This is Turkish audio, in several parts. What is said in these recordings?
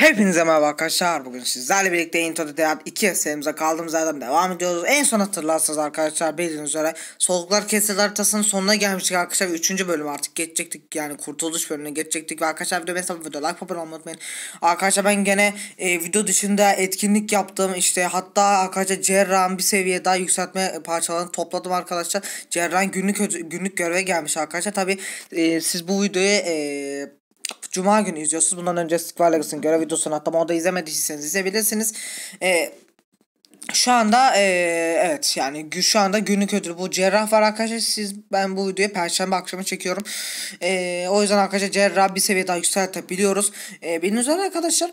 Hepinize merhaba arkadaşlar. Bugün sizlerle birlikte Into the Dead 2 serimize kaldığımız yerden devam ediyoruz. En son hatırlarsanız arkadaşlar bildiğiniz üzere Soluklar Kesir haritasının sonuna gelmiştik arkadaşlar. 3. bölüm artık geçecektik. Yani kurtuluş bölümüne geçecektik. Ve arkadaşlar videoyu mesela video like papel unutmayın. Arkadaşlar ben gene e, video dışında etkinlik yaptım. işte hatta arkadaşlar Cerrah'ın bir seviye daha yükseltme parçalarını topladım arkadaşlar. Cerrah'ın günlük günlük göreve gelmiş arkadaşlar. Tabi e, siz bu videoyu... E, Cuma günü izliyorsunuz. Bundan önce Square Legacy'nin görev videosunu Hatta Onu izlemediyseniz izleyebilirsiniz. Ee, şu anda e, evet yani şu anda günlük ödül bu cerrah var arkadaşlar siz ben bu videoyu perşembe akşamı çekiyorum e, o yüzden arkadaşlar cerrah bir seviye daha yükseltebiliyoruz e, bildiğiniz üzere arkadaşlar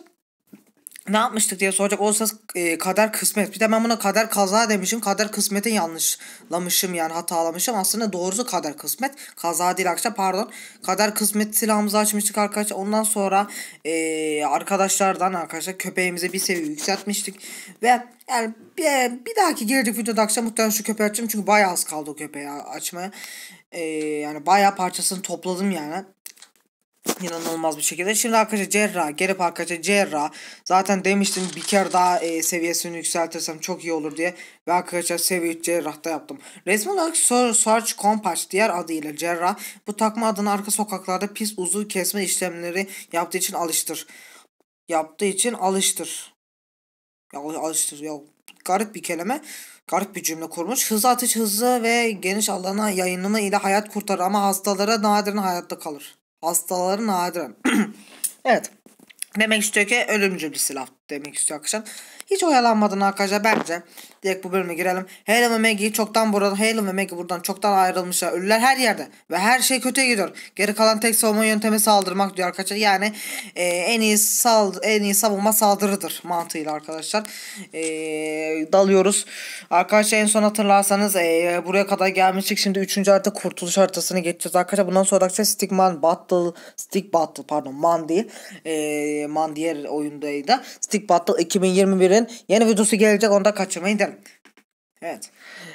ne yapmıştık diye soracak olursanız e, kader kısmet. Bir de ben buna kader kaza demişim. Kader kısmeti yanlışlamışım yani hatalamışım. Aslında doğrusu kader kısmet. Kaza değil arkadaşlar pardon. Kader kısmet silahımızı açmıştık arkadaşlar. Ondan sonra e, arkadaşlardan arkadaşlar köpeğimize bir seviye yükseltmiştik. Ve yani bir, bir dahaki gelecek videoda akşam muhtemelen şu köpeği açacağım. Çünkü bayağı az kaldı o köpeği açmaya. E, yani bayağı parçasını topladım yani inanılmaz bir şekilde. Şimdi arkadaşlar Cerrah gelip arkadaşlar Cerrah zaten demiştim bir kere daha e, seviyesini yükseltirsem çok iyi olur diye ve arkadaşlar seviye 3 Cerrah'ta yaptım. Resmi olarak Search Compact diğer adıyla Cerrah bu takma adını arka sokaklarda pis uzun kesme işlemleri yaptığı için alıştır. Yaptığı için alıştır. Ya alıştır ya garip bir kelime garip bir cümle kurmuş. Hızlı atış hızlı ve geniş alana yayınımı ile hayat kurtarır ama hastalara nadiren hayatta kalır. Hastaları nadiren. evet. Demek istiyor ki ölümcül bir silah demek istiyor arkadaşlar. Hiç oyalanmadan arkadaşlar bence Direkt bu bölüme girelim. Hale ve Maggie çoktan buradan Hale ve Maggie buradan çoktan ayrılmışlar. Ölüler her yerde ve her şey kötüye gidiyor. Geri kalan tek savunma yöntemi saldırmak diyor arkadaşlar. Yani e, en iyi sal en iyi savunma saldırıdır mantığıyla arkadaşlar. E, dalıyoruz. Arkadaşlar en son hatırlarsanız e, buraya kadar gelmiştik. Şimdi 3. harita kurtuluş haritasını geçeceğiz. Arkadaşlar bundan sonra da Stickman Battle Stick Battle pardon Man değil. E, Man diğer oyundaydı. Stick Battle 2021'in yeni videosu gelecek. Onda kaçırmayın ederim. Evet.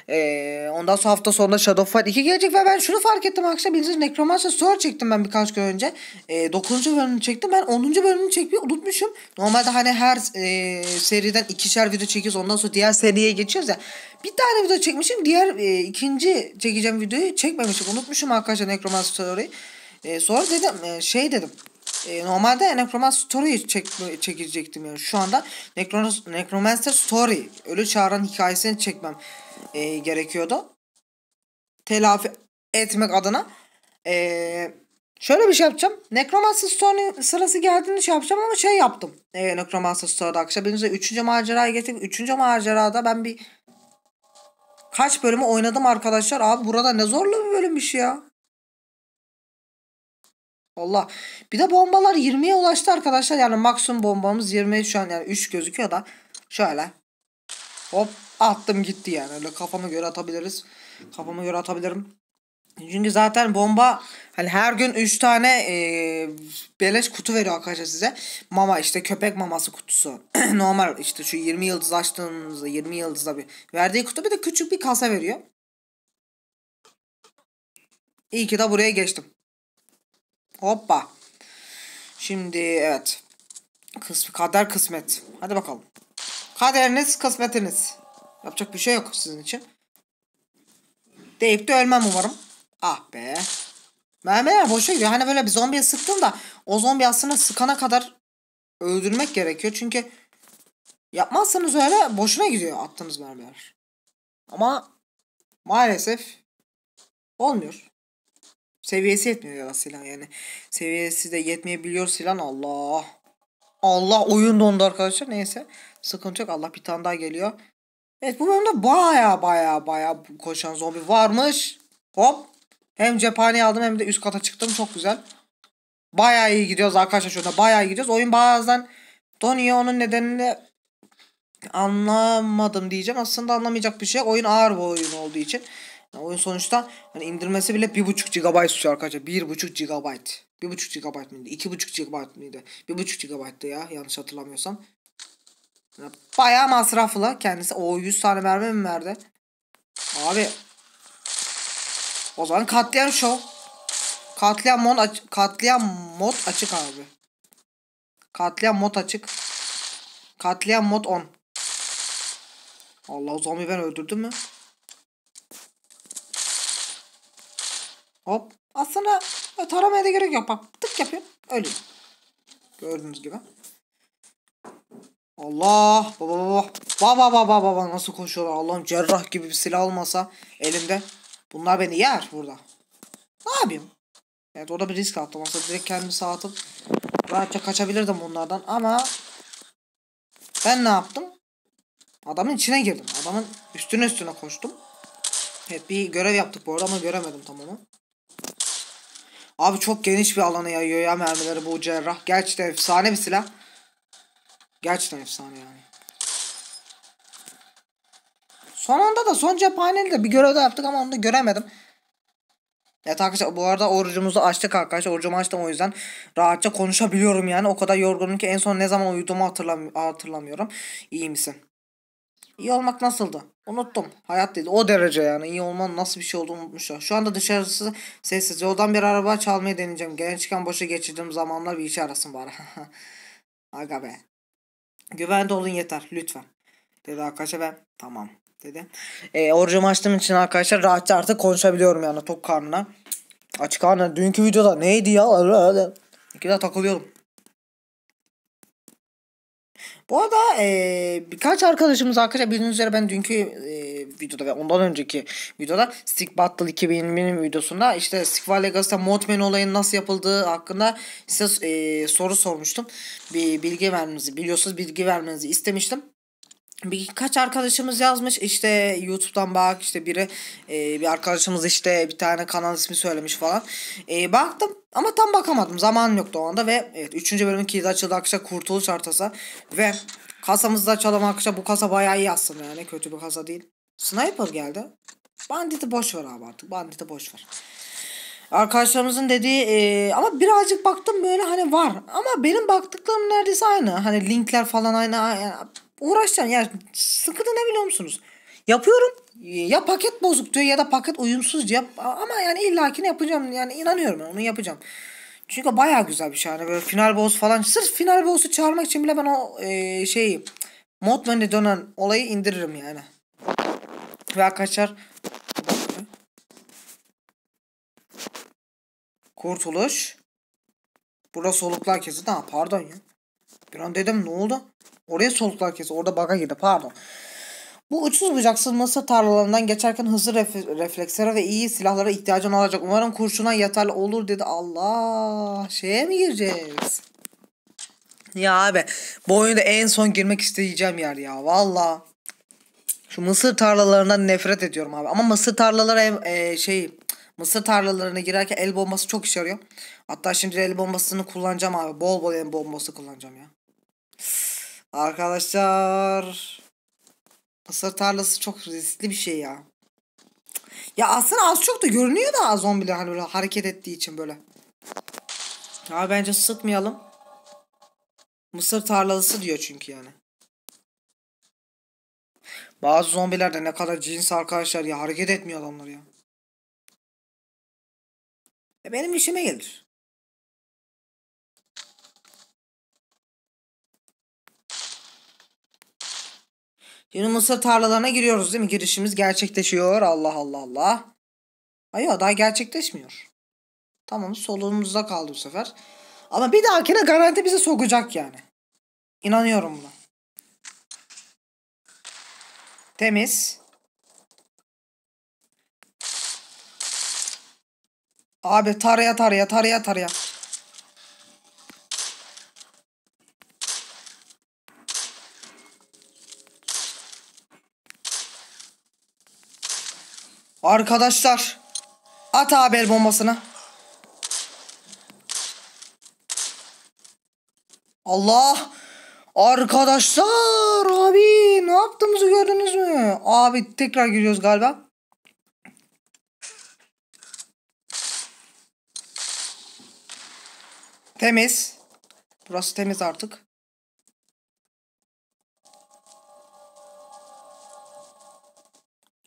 Ee, ondan sonra hafta sonunda Shadow Fight 2 gelecek ve ben şunu fark ettim akşam bildiğiniz Necromancer Sword çektim ben birkaç gün önce. Ee, 9. bölümünü çektim. Ben 10. bölümünü çekmeyi unutmuşum. Normalde hani her e, seriden ikişer video çekiyoruz. Ondan sonra diğer seriye geçiyoruz ya. Bir tane video çekmişim. Diğer e, ikinci çekeceğim videoyu çekmemişim. Unutmuşum arkadaşlar Necromancer Story'i. E, sonra dedim e, şey dedim. E, normalde Necromancer Story çek, çekecektim yani. Şu anda Necromancer Story Ölü Çağrı'nın hikayesini çekmem e, gerekiyordu. Telafi etmek adına. Eee Şöyle bir şey yapacağım. Necromancer Story sırası geldiğinde şey yapacağım ama şey yaptım. E, Necromancer Story'da akşam birinize 3. maceraya geçtik. 3. macerada ben bir kaç bölümü oynadım arkadaşlar. Abi burada ne zorlu bir bölümmüş ya. Allah. Bir de bombalar 20'ye ulaştı arkadaşlar. Yani maksimum bombamız 20 şu an yani 3 gözüküyor da. Şöyle. Hop attım gitti yani. Öyle kafama göre atabiliriz. Kafama göre atabilirim. Çünkü zaten bomba hani her gün 3 tane e, beleş kutu veriyor arkadaşlar size. Mama işte köpek maması kutusu. Normal işte şu 20 yıldız açtığınızda 20 yıldızda bir verdiği kutu bir de küçük bir kasa veriyor. İyi ki de buraya geçtim. Hoppa. Şimdi evet. Kıs kader kısmet. Hadi bakalım. Kaderiniz kısmetiniz. Yapacak bir şey yok sizin için. Deyip de ölmem umarım. Ah be. Mermiler boşa gidiyor. Hani böyle bir zombiye sıktın da o zombi aslında sıkana kadar öldürmek gerekiyor. Çünkü yapmazsanız öyle boşuna gidiyor attığınız mermiler. Ama maalesef olmuyor. Seviyesi yetmiyor ya silah yani. Seviyesi de yetmeyebiliyor silah. Allah. Allah oyun dondu arkadaşlar. Neyse. Sıkıntı yok. Allah bir tane daha geliyor. Evet bu bölümde baya baya baya koşan zombi varmış. Hop. Hem cephaneyi aldım hem de üst kata çıktım. Çok güzel. Baya iyi gidiyoruz arkadaşlar şurada. Baya iyi gidiyoruz. Oyun bazen donuyor. Onun nedenini anlamadım diyeceğim. Aslında anlamayacak bir şey Oyun ağır bir oyun olduğu için. Yani oyun sonuçta hani indirmesi bile 1.5 GB tutuyor arkadaşlar. 1.5 GB. 1.5 GB mıydı? 2.5 GB mıydı? 1.5 GB'dı ya yanlış hatırlamıyorsam. Yani bayağı masraflı kendisi. O 100 tane mermi mi verdi? Abi. O zaman katliam show. Katliam mod, aç katliam mod açık abi. Katliam mod açık. Katliam mod on. Allah o zombi ben öldürdüm mü? Hop. Aslında taramaya da gerek yok. Bak tık yapıyorum. Ölüyor. Gördüğünüz gibi. Allah baba baba baba baba baba nasıl koşuyorlar Allah'ım cerrah gibi bir silah olmasa elimde bunlar beni yer burada. Ne yapayım? Evet orada bir risk attım aslında direkt kendimi sağ atıp rahatça kaçabilirdim bunlardan ama ben ne yaptım? Adamın içine girdim adamın üstüne üstüne koştum. hep bir görev yaptık bu arada ama göremedim tamamı. Abi çok geniş bir alana yayıyor ya mermileri bu cerrah. Gerçekten efsane bir silah. Gerçekten efsane yani. Son anda da son cephaneli de bir görev daha yaptık ama onu da göremedim. Evet arkadaşlar bu arada orucumuzu açtık arkadaşlar. Orucumu açtım o yüzden rahatça konuşabiliyorum yani. O kadar yorgunum ki en son ne zaman uyuduğumu hatırlam hatırlamıyorum. İyi misin? İyi olmak nasıldı? Unuttum. Hayat dedi. O derece yani. iyi olman nasıl bir şey olduğunu unutmuşlar. Şu anda dışarısı sessiz. Yoldan bir araba çalmaya deneyeceğim. Gelen boşa geçirdiğim zamanlar bir işe arasın bari. Aga be. Güvende olun yeter. Lütfen. Dedi arkadaşa ben. Tamam. Dedi. E, orucumu açtığım için arkadaşlar rahatça artık konuşabiliyorum yani tok karnına. Açık karnına. Dünkü videoda neydi ya? İki de takılıyorum. Bu arada e, birkaç arkadaşımız arkadaşlar bildiğiniz üzere ben dünkü e, videoda ve ondan önceki videoda Stick Battle 2020'nin videosunda işte Stick Legacy'da Modman olayının nasıl yapıldığı hakkında size e, soru sormuştum. Bir bilgi vermenizi biliyorsunuz bilgi vermenizi istemiştim birkaç arkadaşımız yazmış işte YouTube'dan bak işte biri e, bir arkadaşımız işte bir tane kanal ismi söylemiş falan. E, baktım ama tam bakamadım zaman yoktu o anda ve evet 3. bölümün kilidi açıldı akışa kurtuluş artasa ve kasamızı da açalım akışa bu kasa bayağı iyi aslında yani kötü bir kasa değil. Sniper geldi. Bandit'i boş ver abi artık bandit'i boş ver arkadaşlarımızın dediği e, ama birazcık baktım böyle hani var. Ama benim baktıklarım neredeyse aynı. Hani linkler falan aynı. Yani uğraşacağım. Yani sıkıntı ne biliyor musunuz? Yapıyorum. Ya paket bozuk diyor ya da paket uyumsuz diyor. Ama yani illaki ne yapacağım. Yani inanıyorum onu yapacağım. Çünkü baya güzel bir şey. Hani böyle final boss falan. Sırf final boss'u çağırmak için bile ben o e, şeyi mod menü dönen olayı indiririm yani. Ve arkadaşlar Kurtuluş. Burada soluklar kesi. Ha pardon ya. Bir an dedim ne oldu? Oraya soluklar kesi. Orada baga girdi pardon. Bu uçsuz bucaksız Mısır tarlalarından geçerken hızlı ref reflekslere ve iyi silahlara ihtiyacın olacak. Umarım kurşuna yeterli olur dedi. Allah şeye mi gireceğiz? Ya abi bu oyunda en son girmek isteyeceğim yer ya valla. Şu mısır tarlalarından nefret ediyorum abi. Ama mısır tarlaları e, şey Mısır tarlalarına girerken el bombası çok işe yarıyor. Hatta şimdi el bombasını kullanacağım abi. Bol bol el bombası kullanacağım ya. Arkadaşlar. Mısır tarlası çok riskli bir şey ya. Ya aslında az çok da görünüyor da zombiler hani böyle hareket ettiği için böyle. Ya bence sıkmayalım. Mısır tarlası diyor çünkü yani. Bazı zombiler de ne kadar cins arkadaşlar ya hareket etmiyor adamlar ya. E benim işime gelir. Yeni mısır tarlalarına giriyoruz değil mi? Girişimiz gerçekleşiyor. Allah Allah Allah. Ay Hayır daha gerçekleşmiyor. Tamam soluğumuzda kaldı bu sefer. Ama bir dahakine garanti bize sokacak yani. İnanıyorum buna. Temiz. Abi taraya taraya taraya taraya. Arkadaşlar. At abi el bombasını. Allah. Arkadaşlar abi ne yaptığımızı gördünüz mü? Abi tekrar giriyoruz galiba. Temiz. Burası temiz artık.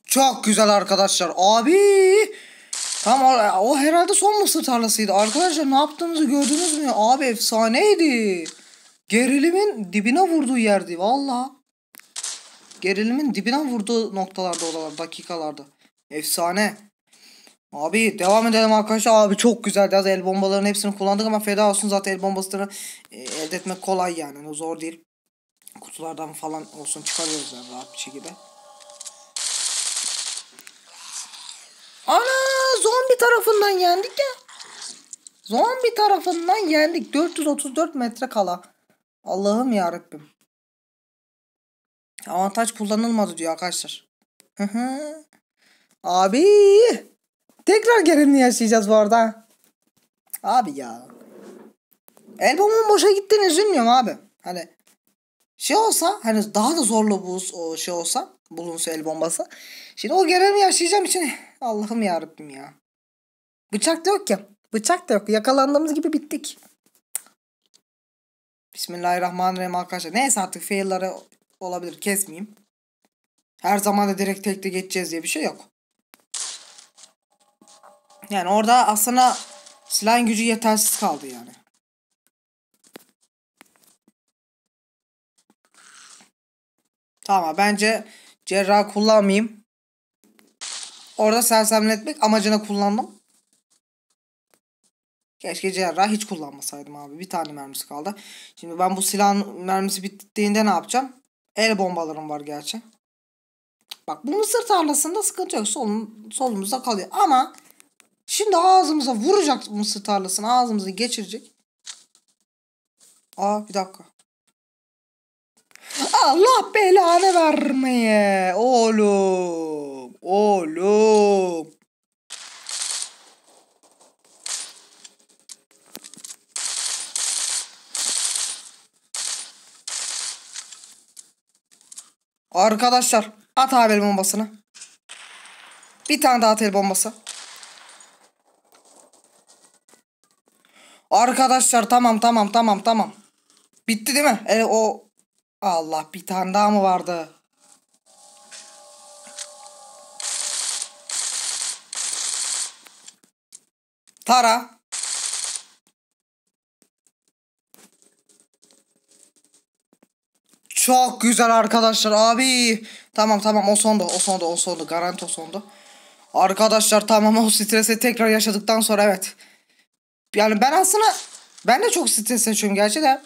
Çok güzel arkadaşlar. Abi. Tamam o herhalde son mısır tarlasıydı. Arkadaşlar ne yaptığımızı gördünüz mü? Abi efsaneydi. Gerilimin dibine vurduğu yerdi. Valla. Gerilimin dibine vurduğu noktalarda odalar dakikalarda. Efsane. Abi devam edelim arkadaşlar. Abi çok güzel Biraz el bombaların hepsini kullandık ama feda olsun zaten el bombasını e, elde etmek kolay yani. o hani Zor değil. Kutulardan falan olsun çıkarıyoruz yani rahat bir şekilde. Ana zombi tarafından yendik ya. Zombi tarafından yendik. 434 metre kala. Allah'ım yarabbim. Avantaj kullanılmadı diyor arkadaşlar. Hı Abi. Tekrar gerilini yaşayacağız bu arada. Abi ya. Elbomun boşa gittiğini üzülmüyorum abi. Hani şey olsa hani daha da zorlu bu o şey olsa bulunsa el bombası. Şimdi o gerilimi yaşayacağım için Allah'ım ya Rabbim ya. Bıçak da yok ya. Bıçak da yok. Yakalandığımız gibi bittik. Bismillahirrahmanirrahim arkadaşlar. Neyse artık fail'ları olabilir. Kesmeyeyim. Her zaman da direkt tekte geçeceğiz diye bir şey yok. Yani orada aslında silahın gücü yetersiz kaldı yani. Tamam bence cerrah kullanmayayım. Orada sersemletmek amacına kullandım. Keşke cerrah hiç kullanmasaydım abi. Bir tane mermisi kaldı. Şimdi ben bu silahın mermisi bittiğinde ne yapacağım? El bombalarım var gerçi. Bak bu mısır tarlasında sıkıntı yok. Solum, solumuzda kalıyor. Ama Şimdi ağzımıza vuracak mısır tarlasını ağzımızı geçirecek. Aa bir dakika. Allah belanı vermeye. Oğlum. Oğlum. Arkadaşlar at abi bombasını. Bir tane daha tel bombası. Arkadaşlar tamam tamam tamam tamam. Bitti değil mi? E, o Allah bir tane daha mı vardı? Tara. Çok güzel arkadaşlar abi. Tamam tamam o sondu o sondu o sondu garanti o sondu. Arkadaşlar tamam o stresi tekrar yaşadıktan sonra evet yani ben aslında ben de çok stres yaşıyorum gerçi de.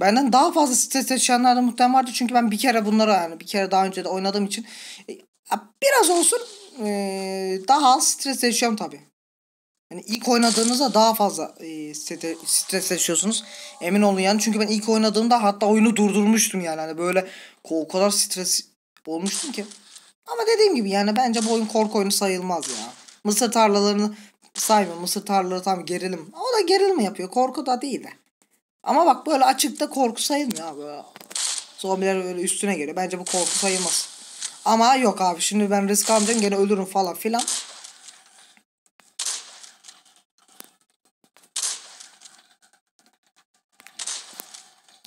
Benden daha fazla stres yaşayanlar da muhtemelen vardı. Çünkü ben bir kere bunları yani bir kere daha önce de oynadığım için e, biraz olsun e, daha az stres yaşıyorum tabii. Yani ilk oynadığınızda daha fazla e, stres yaşıyorsunuz. Emin olun yani. Çünkü ben ilk oynadığımda hatta oyunu durdurmuştum yani. Hani böyle o kadar stres olmuştum ki. Ama dediğim gibi yani bence bu oyun korku oyunu sayılmaz ya. Mısır tarlalarını sayma mısır tarlaları tam gerilim. O da gerilim yapıyor. Korku da değil de. Ama bak böyle açıkta korku sayılmıyor abi. Zombiler böyle üstüne geliyor. Bence bu korku sayılmaz. Ama yok abi şimdi ben risk almayacağım gene ölürüm falan filan.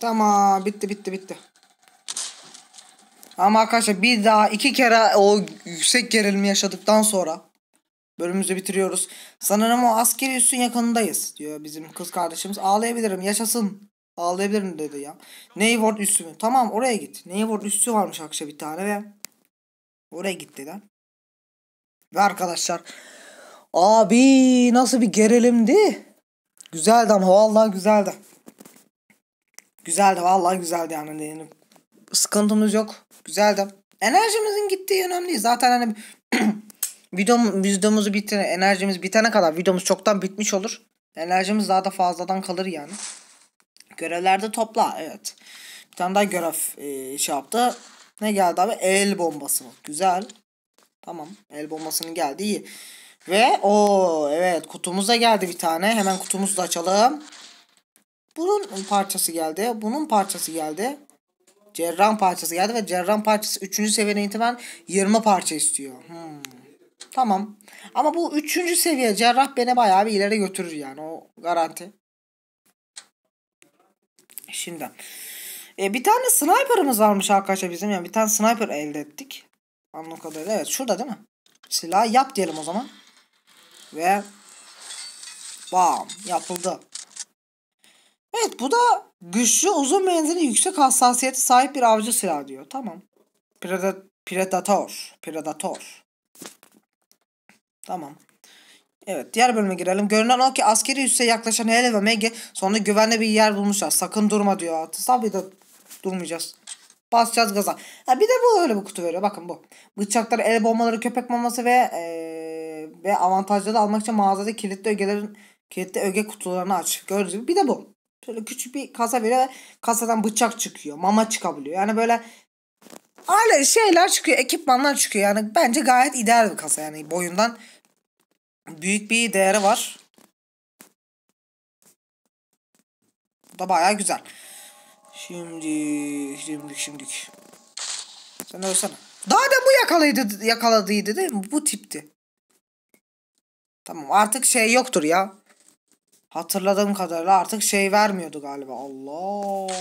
Tamam bitti bitti bitti. Ama arkadaşlar bir daha iki kere o yüksek gerilimi yaşadıktan sonra Bölümümüzü bitiriyoruz. Sanırım o askeri üssün yakınındayız diyor bizim kız kardeşimiz. Ağlayabilirim yaşasın. Ağlayabilirim dedi ya. Neyvord üssü mü? Tamam oraya git. Neyvord üssü varmış akşam bir tane ve oraya git dedi. Ve arkadaşlar abi nasıl bir gerilimdi. Güzeldi ama vallahi güzeldi. Güzeldi vallahi güzeldi yani. yani sıkıntımız yok. Güzeldi. Enerjimizin gittiği önemli. Zaten hani Videom, videomuzu bitene, enerjimiz bitene kadar videomuz çoktan bitmiş olur. Enerjimiz daha da fazladan kalır yani. Görevlerde topla evet. Bir tane daha görev e, şey yaptı. Ne geldi abi? El bombası. Güzel. Tamam. El bombasının geldi iyi. Ve o evet kutumuza geldi bir tane. Hemen kutumuzu da açalım. Bunun parçası geldi. Bunun parçası geldi. Cerrah parçası geldi ve cerrah parçası 3. seviyeden itibaren 20 parça istiyor. Hmm. Tamam. Ama bu üçüncü seviye cerrah beni bayağı bir ileri götürür yani o garanti. Şimdi. E, bir tane sniper'ımız varmış arkadaşlar bizim. Yani bir tane sniper elde ettik. Anladığım kadarıyla. Evet şurada değil mi? Silah yap diyelim o zaman. Ve bam yapıldı. Evet bu da güçlü uzun menzili yüksek hassasiyete sahip bir avcı silahı diyor. Tamam. Predat Predator. Predator. Tamam. Evet diğer bölüme girelim. Görünen o ki askeri üsse yaklaşan Hele ve Megi sonunda güvenli bir yer bulmuşlar. Sakın durma diyor. Tabii de durmayacağız. Basacağız gaza. Ha, bir de bu öyle bir kutu veriyor. Bakın bu. Bıçaklar, el bombaları, köpek maması ve ee, ve avantajları almak için mağazada kilitli ögelerin kilitli öge kutularını aç. Gördüğünüz gibi. Bir de bu. Şöyle küçük bir kasa veriyor. Kasadan bıçak çıkıyor. Mama çıkabiliyor. Yani böyle aile şeyler çıkıyor. Ekipmanlar çıkıyor. Yani bence gayet ideal bir kasa. Yani boyundan büyük bir değeri var. Bu da baya güzel. Şimdi şimdi şimdi. Sen ölsene. Daha da bu yakalaydı, yakaladıydı değil mi? Bu tipti. Tamam artık şey yoktur ya. Hatırladığım kadarıyla artık şey vermiyordu galiba. Allah.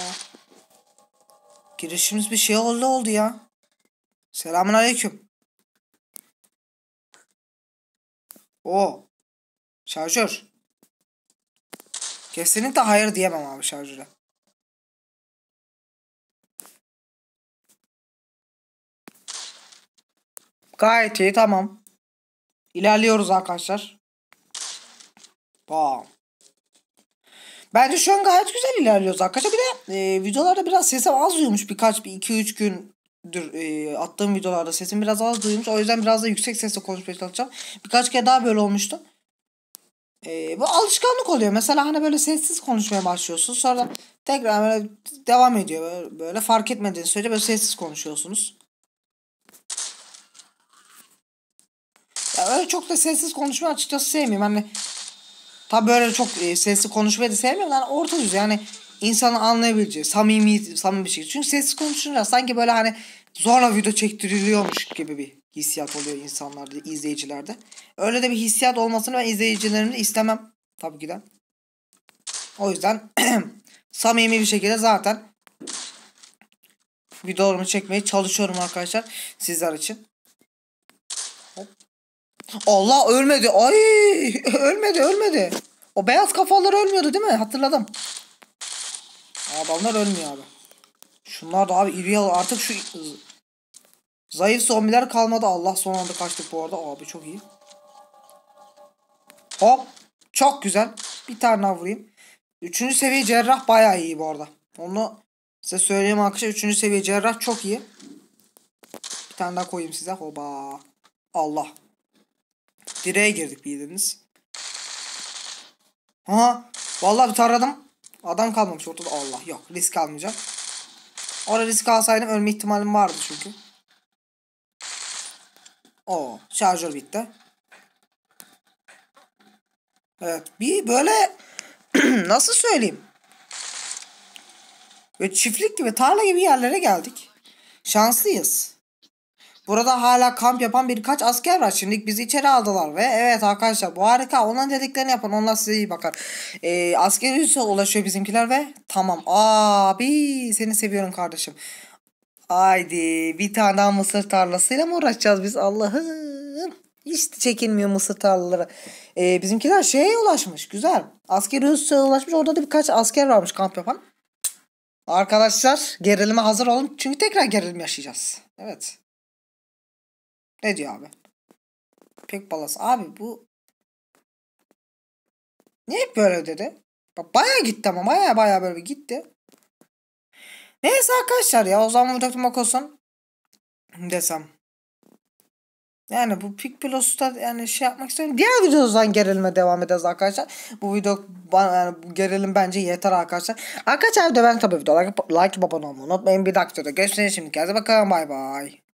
Girişimiz bir şey oldu oldu ya. Selamun aleyküm. O. Şarjör. Kesinlikle hayır diyemem abi şarjöre. Gayet iyi tamam. İlerliyoruz arkadaşlar. Bam. Bence şu an gayet güzel ilerliyoruz arkadaşlar. Bir de e, videolarda biraz sesim az uyumuş birkaç bir 2-3 gün dur, e, attığım videolarda sesim biraz az duyulmuş. O yüzden biraz da yüksek sesle konuşmaya çalışacağım. Birkaç kere daha böyle olmuştu. E, bu alışkanlık oluyor. Mesela hani böyle sessiz konuşmaya başlıyorsun. Sonra tekrar böyle devam ediyor. Böyle, böyle fark etmediğin sürece böyle sessiz konuşuyorsunuz. Ya öyle çok da sessiz konuşma açıkçası sevmiyorum. Hani tabi böyle çok e, sesli konuşmayı da sevmiyorum. Yani orta düzey yani insan anlayabileceği, samimi, samimi bir şekilde. Çünkü sessiz konuşunca sanki böyle hani zorla video çektiriliyormuş gibi bir hissiyat oluyor insanlarda, izleyicilerde. Öyle de bir hissiyat olmasını ben izleyicilerimde istemem tabii ki de. O yüzden samimi bir şekilde zaten videolarımı çekmeye çalışıyorum arkadaşlar sizler için. Hop. Allah ölmedi. Ay ölmedi ölmedi. O beyaz kafalar ölmüyordu değil mi? Hatırladım. Abi Adamlar ölmüyor abi. Şunlar da abi iri artık şu zayıf zombiler kalmadı. Allah son anda kaçtık bu arada. Abi çok iyi. Hop. Çok güzel. Bir tane daha vurayım. Üçüncü seviye cerrah baya iyi bu arada. Onu size söyleyeyim arkadaşlar. Üçüncü seviye cerrah çok iyi. Bir tane daha koyayım size. Hoba. Allah. Direğe girdik bildiniz. Aha. Vallahi bir taradım. Adam kalmamış ortada. Allah yok. Risk almayacağım. Orada risk alsaydım ölme ihtimalim vardı çünkü. O, şarjör bitti. Evet, bir böyle nasıl söyleyeyim? Ve çiftlik gibi, tarla gibi yerlere geldik. Şanslıyız. Burada hala kamp yapan birkaç asker var. Şimdi bizi içeri aldılar ve evet arkadaşlar bu harika. Onların dediklerini yapın. Onlar size iyi bakar. Ee, asker üstüne ulaşıyor bizimkiler ve tamam. Abi seni seviyorum kardeşim. Haydi bir tane daha mısır tarlasıyla mı uğraşacağız biz Allah'ım. Hiç çekilmiyor mısır tarlaları. Ee, bizimkiler şeye ulaşmış güzel. Asker üstüne ulaşmış. Orada da birkaç asker varmış kamp yapan. Arkadaşlar gerilime hazır olun. Çünkü tekrar gerilim yaşayacağız. Evet. Ne diyor abi? Pek balası. Abi bu niye böyle dedi? Bak baya gitti ama baya baya böyle gitti. Neyse arkadaşlar ya o zaman bu takım olsun desem. Yani bu pik pilosu yani şey yapmak istiyorum. Diğer videodan gerilme devam ederiz arkadaşlar. Bu video yani bu gerilim bence yeter arkadaşlar. Arkadaşlar videoyu ben tabi video like, like abone olmayı unutmayın. Bir dakika da görüşürüz. Şimdi kendinize bakalım. Bay bay.